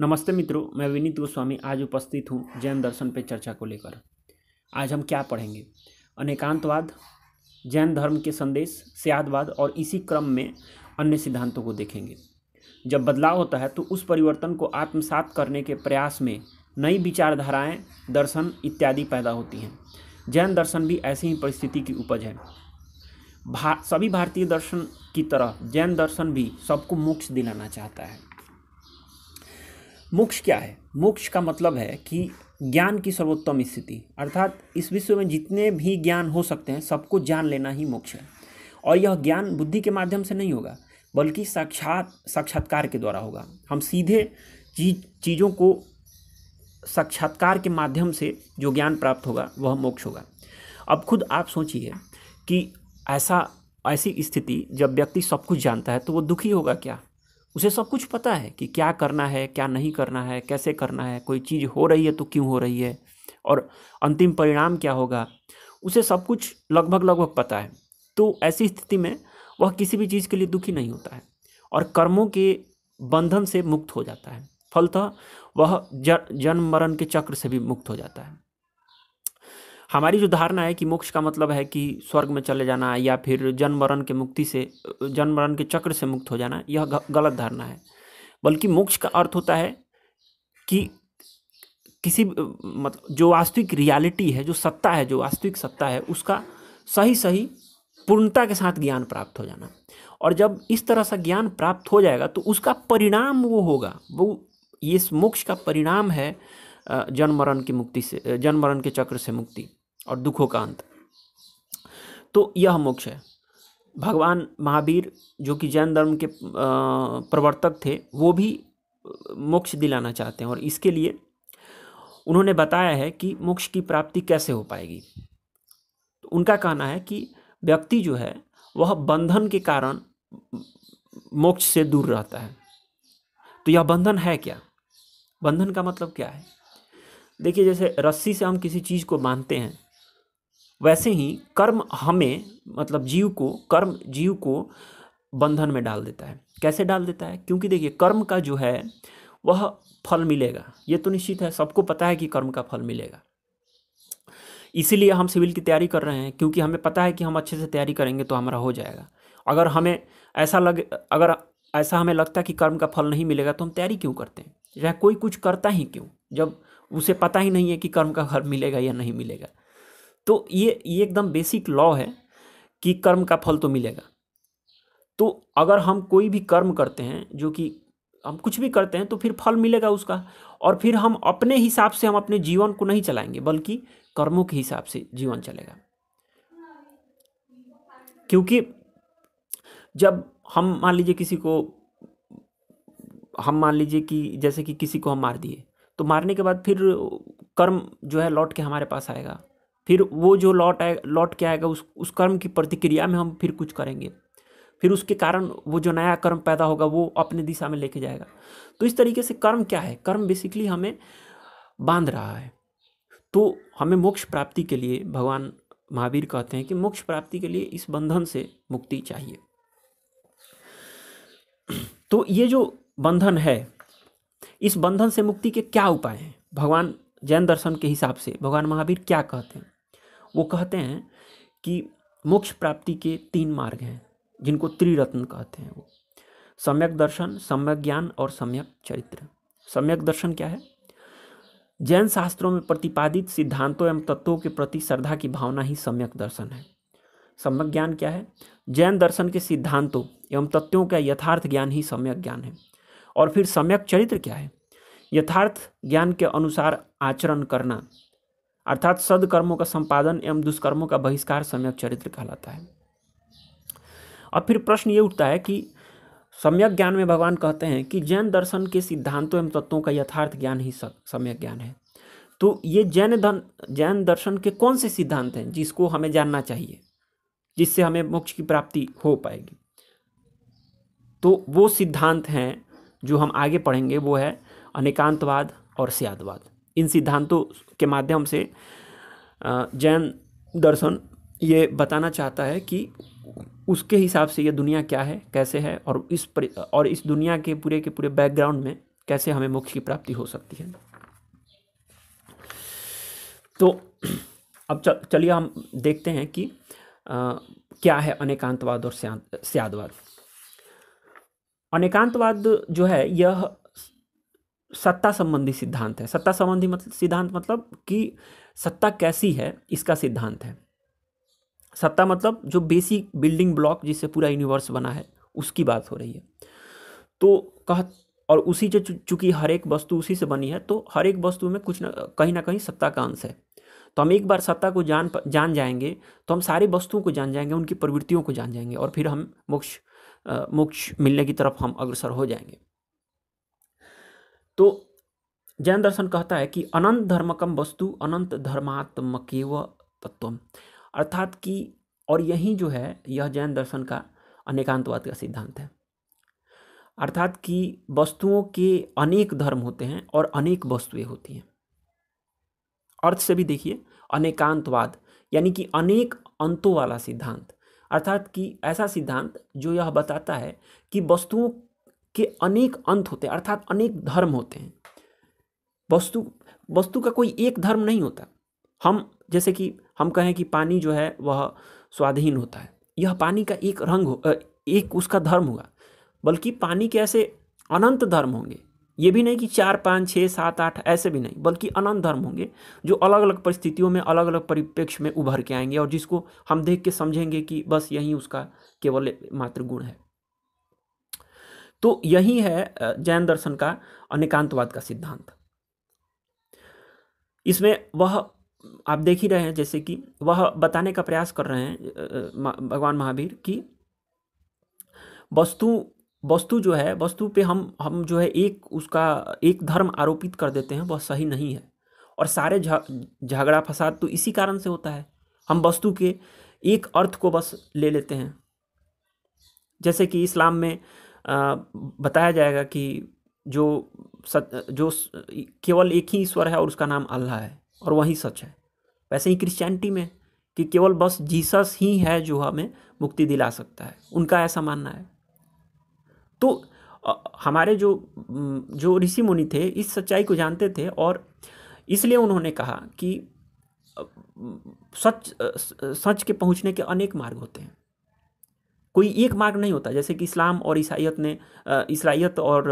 नमस्ते मित्रों मैं विनीत गोस्वामी आज उपस्थित हूँ जैन दर्शन पर चर्चा को लेकर आज हम क्या पढ़ेंगे अनेकांतवाद जैन धर्म के संदेश सियादवाद और इसी क्रम में अन्य सिद्धांतों को देखेंगे जब बदलाव होता है तो उस परिवर्तन को आत्मसात करने के प्रयास में नई विचारधाराएं दर्शन इत्यादि पैदा होती हैं जैन दर्शन भी ऐसी ही परिस्थिति की उपज है भा सभी भारतीय दर्शन की तरह जैन दर्शन भी सबको मोक्ष दिलाना चाहता है मोक्ष क्या है मोक्ष का मतलब है कि ज्ञान की सर्वोत्तम स्थिति अर्थात इस विश्व में जितने भी ज्ञान हो सकते हैं सबको जान लेना ही मोक्ष है और यह ज्ञान बुद्धि के माध्यम से नहीं होगा बल्कि साक्षात साक्षात्कार के द्वारा होगा हम सीधे चीज चीज़ों को साक्षात्कार के माध्यम से जो ज्ञान प्राप्त होगा वह मोक्ष होगा अब खुद आप सोचिए कि ऐसा ऐसी स्थिति जब व्यक्ति सब कुछ जानता है तो वो दुखी होगा क्या उसे सब कुछ पता है कि क्या करना है क्या नहीं करना है कैसे करना है कोई चीज़ हो रही है तो क्यों हो रही है और अंतिम परिणाम क्या होगा उसे सब कुछ लगभग लगभग पता है तो ऐसी स्थिति में वह किसी भी चीज़ के लिए दुखी नहीं होता है और कर्मों के बंधन से मुक्त हो जाता है फलतः वह जन्म मरण के चक्र से भी मुक्त हो जाता है हमारी जो धारणा है कि मोक्ष का मतलब है कि स्वर्ग में चले जाना या फिर जन्म मरण के मुक्ति से जन्म मरण के चक्र से मुक्त हो जाना यह गलत धारणा है बल्कि मोक्ष का अर्थ होता है कि किसी मतलब जो वास्तविक रियलिटी है जो सत्ता है जो वास्तविक सत्ता है उसका सही सही पूर्णता के साथ ज्ञान प्राप्त हो जाना और जब इस तरह सा ज्ञान प्राप्त हो जाएगा तो उसका परिणाम वो होगा वो ये मोक्ष का परिणाम है जन्म मरण की मुक्ति से जन्म मरण के चक्र से मुक्ति और दुखों का अंत तो यह मोक्ष है भगवान महावीर जो कि जैन धर्म के प्रवर्तक थे वो भी मोक्ष दिलाना चाहते हैं और इसके लिए उन्होंने बताया है कि मोक्ष की प्राप्ति कैसे हो पाएगी तो उनका कहना है कि व्यक्ति जो है वह बंधन के कारण मोक्ष से दूर रहता है तो यह बंधन है क्या बंधन का मतलब क्या है देखिए जैसे रस्सी से हम किसी चीज़ को बांधते हैं वैसे ही कर्म हमें मतलब जीव को कर्म जीव को बंधन में डाल देता है कैसे डाल देता है क्योंकि देखिए कर्म का जो है वह फल मिलेगा ये तो निश्चित है सबको पता है कि कर्म का फल मिलेगा इसीलिए हम सिविल की तैयारी कर रहे हैं क्योंकि हमें पता है कि हम अच्छे से तैयारी करेंगे तो हमारा हो जाएगा अगर हमें ऐसा लगे अगर ऐसा हमें लगता है कि कर्म का फल नहीं मिलेगा तो हम तैयारी क्यों करते हैं चाहे कोई कुछ करता ही क्यों जब उसे पता ही नहीं है कि कर्म का फल मिलेगा या नहीं मिलेगा तो ये ये एकदम बेसिक लॉ है कि कर्म का फल तो मिलेगा तो अगर हम कोई भी कर्म करते हैं जो कि हम कुछ भी करते हैं तो फिर फल मिलेगा उसका और फिर हम अपने हिसाब से हम अपने जीवन को नहीं चलाएंगे बल्कि कर्मों के हिसाब से जीवन चलेगा क्योंकि जब हम मान लीजिए किसी को हम मान लीजिए कि जैसे कि किसी को हम मार दिए तो मारने के बाद फिर कर्म जो है लौट के हमारे पास आएगा फिर वो जो लौट आए लौट के आएगा उस उस कर्म की प्रतिक्रिया में हम फिर कुछ करेंगे फिर उसके कारण वो जो नया कर्म पैदा होगा वो अपने दिशा में लेके जाएगा तो इस तरीके से कर्म क्या है कर्म बेसिकली हमें बांध रहा है तो हमें मोक्ष प्राप्ति के लिए भगवान महावीर कहते हैं कि मोक्ष प्राप्ति के लिए इस बंधन से मुक्ति चाहिए तो ये जो बंधन है इस बंधन से मुक्ति के क्या उपाय हैं भगवान जैन दर्शन के हिसाब से भगवान महावीर क्या कहते हैं वो कहते हैं कि मोक्ष प्राप्ति के तीन मार्ग हैं जिनको त्रिरत्न कहते हैं वो सम्यक दर्शन सम्यक ज्ञान और सम्यक चरित्र सम्यक दर्शन क्या है जैन शास्त्रों में प्रतिपादित सिद्धांतों एवं तत्वों के प्रति श्रद्धा की भावना ही सम्यक दर्शन है सम्यक ज्ञान क्या है जैन दर्शन के सिद्धांतों एवं तत्वों का यथार्थ ज्ञान ही सम्यक ज्ञान है और फिर सम्यक चरित्र क्या है यथार्थ ज्ञान के अनुसार आचरण करना अर्थात सदकर्मों का संपादन एवं दुष्कर्मों का बहिष्कार सम्यक चरित्र कहलाता है अब फिर प्रश्न ये उठता है कि सम्यक ज्ञान में भगवान कहते हैं कि जैन दर्शन के सिद्धांतों एवं तत्वों का यथार्थ ज्ञान ही सम्यक ज्ञान है तो ये जैन धन जैन दर्शन के कौन से सिद्धांत हैं जिसको हमें जानना चाहिए जिससे हमें मोक्ष की प्राप्ति हो पाएगी तो वो सिद्धांत हैं जो हम आगे पढ़ेंगे वो है अनेकांतवाद और स्यादवाद इन सिद्धांतों के माध्यम से जैन दर्शन ये बताना चाहता है कि उसके हिसाब से ये दुनिया क्या है कैसे है और इस पर और इस दुनिया के पूरे के पूरे बैकग्राउंड में कैसे हमें मोक्ष की प्राप्ति हो सकती है तो अब चलिए हम देखते हैं कि आ, क्या है अनेकांतवाद और स्यादवाद अनेकांतवाद जो है यह सत्ता संबंधी सिद्धांत है सत्ता संबंधी मतलब सिद्धांत मतलब कि सत्ता कैसी है इसका सिद्धांत है सत्ता मतलब जो बेसिक बिल्डिंग ब्लॉक जिससे पूरा यूनिवर्स बना है उसकी बात हो रही है तो कह और उसी जो चूंकि हर एक वस्तु उसी से बनी है तो हर एक वस्तु में कुछ ना कहीं ना कहीं सत्ता का अंश है तो हम एक बार सत्ता को जान जान जाएंगे तो हम सारी वस्तुओं को जान जाएंगे उनकी प्रवृत्तियों को जान जाएंगे और फिर हम मोक्ष मोक्ष मिलने की तरफ हम अग्रसर हो जाएंगे तो जैन दर्शन कहता है कि अनंत धर्मकम वस्तु अनंत धर्मात्मकेव तत्व अर्थात कि और यही जो है यह जैन दर्शन का अनेकांतवाद का सिद्धांत है अर्थात कि वस्तुओं के अनेक धर्म होते हैं और अनेक वस्तुएं होती हैं अर्थ से भी देखिए अनेकांतवाद यानी कि अनेक अंतों वाला सिद्धांत अर्थात कि ऐसा सिद्धांत जो यह बताता है कि वस्तुओं के अनेक अंत होते हैं अर्थात अनेक धर्म होते हैं वस्तु वस्तु का कोई एक धर्म नहीं होता हम जैसे कि हम कहें कि पानी जो है वह स्वाधीन होता है यह पानी का एक रंग हो एक उसका धर्म होगा बल्कि पानी के ऐसे अनंत धर्म होंगे ये भी नहीं कि चार पाँच छः सात आठ ऐसे भी नहीं बल्कि अनंत धर्म होंगे जो अलग अलग परिस्थितियों में अलग अलग परिप्रेक्ष्य में उभर के आएंगे और जिसको हम देख के समझेंगे कि बस यही उसका केवल मात्र गुण है तो यही है जैन दर्शन का अनेकांतवाद का सिद्धांत इसमें वह आप देख ही रहे हैं जैसे कि वह बताने का प्रयास कर रहे हैं भगवान महावीर कि वस्तु वस्तु जो है वस्तु पे हम हम जो है एक उसका एक धर्म आरोपित कर देते हैं वह सही नहीं है और सारे झगड़ा फसाद तो इसी कारण से होता है हम वस्तु के एक अर्थ को बस ले लेते हैं जैसे कि इस्लाम में बताया जाएगा कि जो सच जो केवल एक ही ईश्वर है और उसका नाम अल्लाह है और वही सच है वैसे ही क्रिश्चियनिटी में कि केवल बस जीसस ही है जो हमें मुक्ति दिला सकता है उनका ऐसा मानना है तो हमारे जो जो ऋषि मुनि थे इस सच्चाई को जानते थे और इसलिए उन्होंने कहा कि सच सच के पहुंचने के अनेक मार्ग होते हैं कोई एक मार्ग नहीं होता जैसे कि इस्लाम और ईसाइत ने ईसाइत और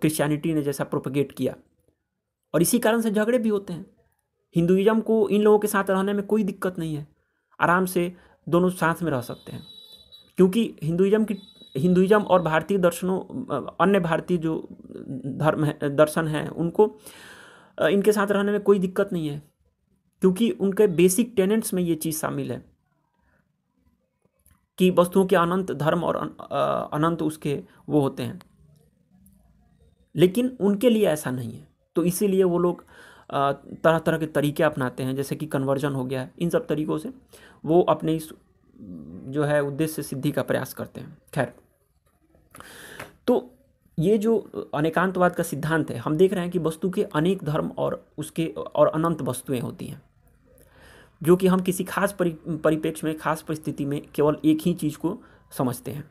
क्रिश्चियनिटी ने जैसा प्रोपोगेट किया और इसी कारण से झगड़े भी होते हैं हिंदुज़म को इन लोगों के साथ रहने में कोई दिक्कत नहीं है आराम से दोनों साथ में रह सकते हैं क्योंकि हिंदुज़म की हिंदुज़म और भारतीय दर्शनों अन्य भारतीय जो धर्म है दर्शन हैं उनको इनके साथ रहने में कोई दिक्कत नहीं है क्योंकि उनके बेसिक टेनेंट्स में ये चीज़ शामिल है कि वस्तुओं के अनंत धर्म और अनंत उसके वो होते हैं लेकिन उनके लिए ऐसा नहीं है तो इसीलिए वो लोग तरह तरह के तरीके अपनाते हैं जैसे कि कन्वर्जन हो गया है इन सब तरीक़ों से वो अपने इस जो है उद्देश्य सिद्धि का प्रयास करते हैं खैर तो ये जो अनेकांतवाद का सिद्धांत है हम देख रहे हैं कि वस्तु के अनेक धर्म और उसके और अनंत वस्तुएं होती हैं जो कि हम किसी खास परि परिप्रेक्ष्य में खास परिस्थिति में केवल एक ही चीज़ को समझते हैं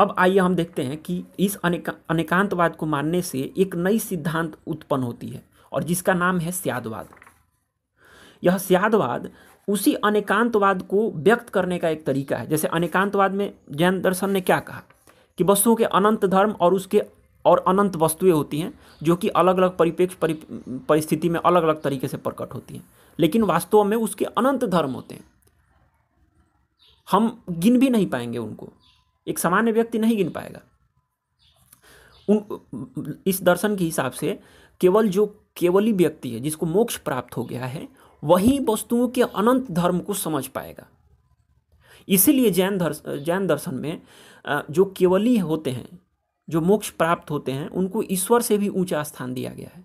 अब आइए हम देखते हैं कि इस अनेका अनेकांतवाद को मानने से एक नई सिद्धांत उत्पन्न होती है और जिसका नाम है स्यादवाद यह स्यादवाद उसी अनेकांतवाद को व्यक्त करने का एक तरीका है जैसे अनेकांतवाद में जैन दर्शन ने क्या कहा कि वस्तुओं के अनंत धर्म और उसके और अनंत वस्तुएं होती हैं जो कि अलग अलग परिपेक्ष परिस्थिति में अलग अलग तरीके से प्रकट होती हैं लेकिन वास्तव में उसके अनंत धर्म होते हैं हम गिन भी नहीं पाएंगे उनको एक सामान्य व्यक्ति नहीं गिन पाएगा उन इस दर्शन के हिसाब से केवल जो केवली व्यक्ति है जिसको मोक्ष प्राप्त हो गया है वही वस्तुओं के अनंत धर्म को समझ पाएगा इसीलिए जैन दर्शन जैन दर्शन में जो केवली होते हैं जो मोक्ष प्राप्त होते हैं उनको ईश्वर से भी ऊंचा स्थान दिया गया है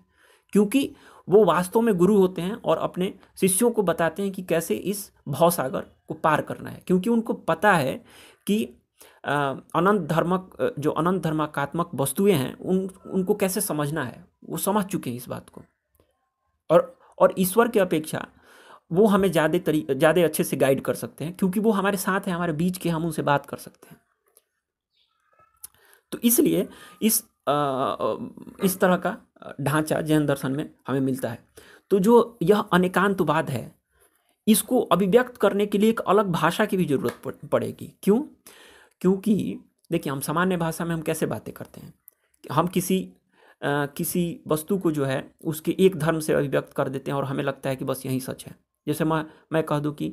क्योंकि वो वास्तव में गुरु होते हैं और अपने शिष्यों को बताते हैं कि कैसे इस भवसागर को पार करना है क्योंकि उनको पता है कि अनंत धर्मक जो अनंत धर्मकात्मक वस्तुएं हैं उन उनको कैसे समझना है वो समझ चुके हैं इस बात को और और ईश्वर की अपेक्षा वो हमें ज़्यादा तरी ज़्यादा अच्छे से गाइड कर सकते हैं क्योंकि वो हमारे साथ हैं हमारे बीच के हम उनसे बात कर सकते हैं तो इसलिए इस आ, इस तरह का ढांचा जैन दर्शन में हमें मिलता है तो जो यह अनेकांतवाद है इसको अभिव्यक्त करने के लिए एक अलग भाषा की भी जरूरत पड़ेगी क्यों क्योंकि देखिए हम सामान्य भाषा में हम कैसे बातें करते हैं हम किसी आ, किसी वस्तु को जो है उसके एक धर्म से अभिव्यक्त कर देते हैं और हमें लगता है कि बस यही सच है जैसे मैं मैं कह दूँ कि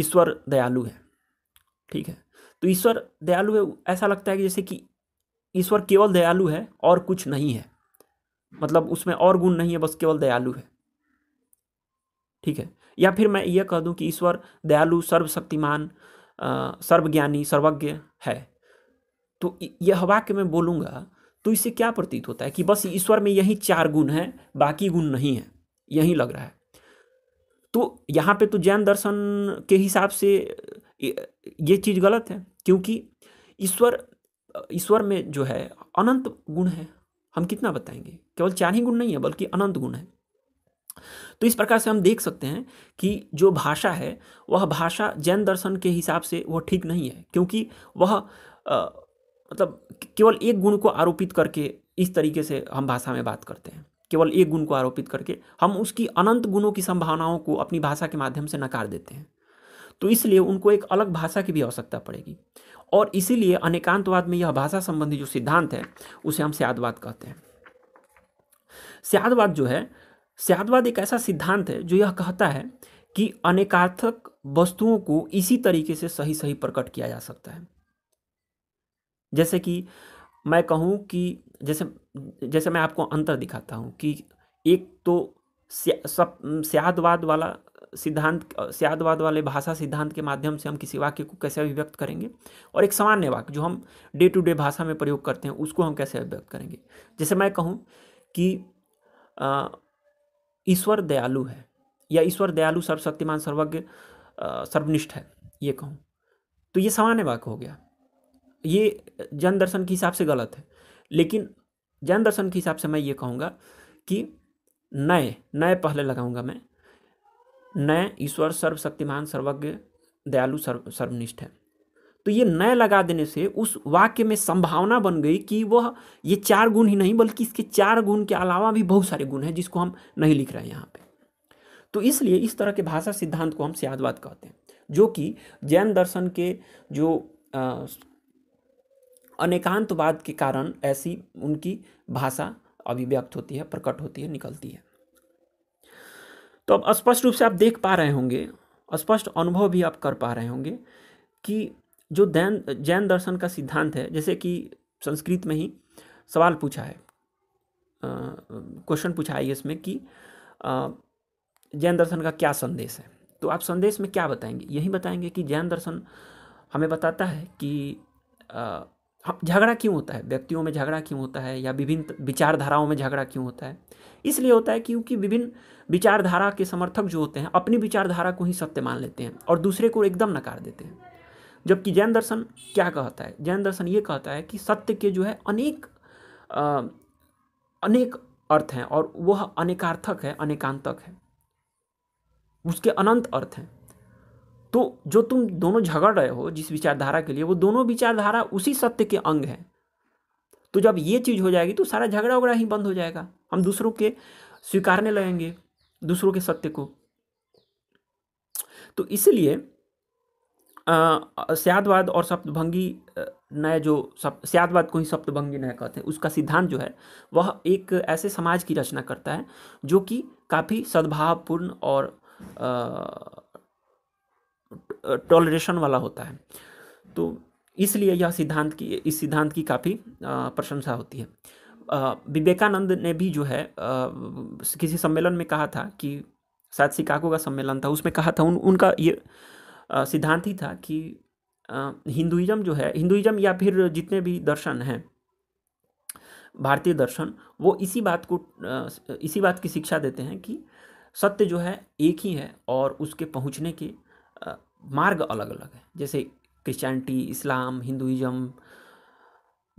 ईश्वर दयालु है ठीक है तो ईश्वर दयालु है ऐसा लगता है कि जैसे कि ईश्वर केवल दयालु है और कुछ नहीं है मतलब उसमें और गुण नहीं है बस केवल दयालु है ठीक है या फिर मैं यह कह दूं कि ईश्वर दयालु सर्वशक्तिमान सर्वज्ञानी सर्वज्ञ है तो यह वाक्य मैं बोलूँगा तो इससे क्या प्रतीत होता है कि बस ईश्वर में यही चार गुण हैं बाकी गुण नहीं है यही लग रहा है तो यहाँ पे तो जैन दर्शन के हिसाब से ये चीज़ गलत है क्योंकि ईश्वर ईश्वर में जो है अनंत गुण है हम कितना बताएंगे केवल चार ही गुण नहीं है बल्कि अनंत गुण है तो इस प्रकार से हम देख सकते हैं कि जो भाषा है वह भाषा जैन दर्शन के हिसाब से वह ठीक नहीं है क्योंकि वह मतलब केवल एक गुण को आरोपित करके इस तरीके से हम भाषा में बात करते हैं केवल एक गुण को आरोपित करके हम उसकी अनंत गुणों की संभावनाओं को अपनी भाषा के माध्यम से नकार देते हैं तो इसलिए उनको एक अलग भाषा की भी आवश्यकता पड़ेगी और इसीलिए अनेकांतवाद में यह भाषा संबंधी जो सिद्धांत है उसे हम स्यादवाद कहते हैं स्यादवाद जो है स्यादवाद एक ऐसा सिद्धांत है जो यह कहता है कि अनेकार्थक वस्तुओं को इसी तरीके से सही सही प्रकट किया जा सकता है जैसे कि मैं कहूँ कि जैसे जैसे मैं आपको अंतर दिखाता हूँ कि एक तो स्यादवाद वाला सिद्धांत स्यादवाद वाले भाषा सिद्धांत के माध्यम से हम किसी वाक्य को कैसे अभिव्यक्त करेंगे और एक सामान्य वाक्य जो हम डे टू डे भाषा में प्रयोग करते हैं उसको हम कैसे अभिव्यक्त करेंगे जैसे मैं कहूँ कि ईश्वर दयालु है या ईश्वर दयालु सर्वशक्तिमान सर्वज्ञ सर्वनिष्ठ है ये कहूँ तो ये सामान्य वाक्य हो गया ये जन दर्शन के हिसाब से गलत है लेकिन जन दर्शन के हिसाब से मैं ये कहूँगा कि नए नए पहले लगाऊंगा मैं नए ईश्वर सर्वशक्तिमान सर्वज्ञ दयालु सर्व सर्वनिष्ठ है तो ये नए लगा देने से उस वाक्य में संभावना बन गई कि वह ये चार गुण ही नहीं बल्कि इसके चार गुण के अलावा भी बहुत सारे गुण हैं जिसको हम नहीं लिख रहे हैं यहाँ पे तो इसलिए इस तरह के भाषा सिद्धांत को हम सियादवाद कहते हैं जो कि जैन दर्शन के जो अनेकांतवाद के कारण ऐसी उनकी भाषा अभिव्यक्त होती है प्रकट होती है निकलती है तो अब स्पष्ट रूप से आप देख पा रहे होंगे स्पष्ट अनुभव भी आप कर पा रहे होंगे कि जो दैन जैन दर्शन का सिद्धांत है जैसे कि संस्कृत में ही सवाल पूछा है क्वेश्चन पूछा है इसमें कि जैन दर्शन का क्या संदेश है तो आप संदेश में क्या बताएंगे यही बताएंगे कि जैन दर्शन हमें बताता है कि आ, हाँ, झगड़ा क्यों होता है व्यक्तियों में झगड़ा क्यों होता है या विभिन्न विचारधाराओं में झगड़ा क्यों होता है इसलिए होता है क्योंकि विभिन्न विचारधारा के समर्थक जो होते हैं अपनी विचारधारा को ही सत्य मान लेते हैं और दूसरे को एकदम नकार देते हैं जबकि जैन दर्शन क्या कहता है जैन दर्शन ये कहता है कि सत्य के जो है अनेक आ, अनेक अर्थ हैं और वह अनेकार्थक है अनेकांतक है उसके अनंत अर्थ हैं तो जो तुम दोनों झगड़ रहे हो जिस विचारधारा के लिए वो दोनों विचारधारा उसी सत्य के अंग हैं तो जब ये चीज़ हो जाएगी तो सारा झगड़ा वगड़ा ही बंद हो जाएगा हम दूसरों के स्वीकारने लगेंगे दूसरों के सत्य को तो इसलिए सयादवाद और सप्तभंगी नए जो शब्द सयादवाद को ही सप्तभंगी नए कहते हैं उसका सिद्धांत जो है वह एक ऐसे समाज की रचना करता है जो कि काफ़ी सद्भावपूर्ण और आ, टॉलरेशन वाला होता है तो इसलिए यह सिद्धांत की इस सिद्धांत की काफ़ी प्रशंसा होती है विवेकानंद ने भी जो है किसी सम्मेलन में कहा था कि शायद शिकागो का सम्मेलन था उसमें कहा था उन उनका ये सिद्धांत ही था कि हिंदुइज्म जो है हिंदुइज्म या फिर जितने भी दर्शन हैं भारतीय दर्शन वो इसी बात को इसी बात की शिक्षा देते हैं कि सत्य जो है एक ही है और उसके पहुंचने के मार्ग अलग अलग है जैसे क्रिश्चियनिटी इस्लाम हिंदुइज़्म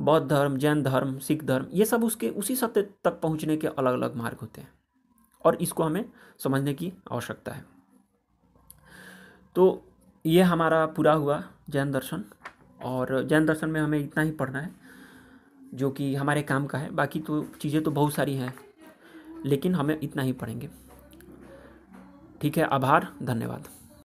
बौद्ध धर्म जैन धर्म सिख धर्म ये सब उसके उसी सत्य तक पहुंचने के अलग अलग मार्ग होते हैं और इसको हमें समझने की आवश्यकता है तो ये हमारा पूरा हुआ जैन दर्शन और जैन दर्शन में हमें इतना ही पढ़ना है जो कि हमारे काम का है बाकी तो चीज़ें तो बहुत सारी हैं लेकिन हमें इतना ही पढ़ेंगे ठीक है आभार धन्यवाद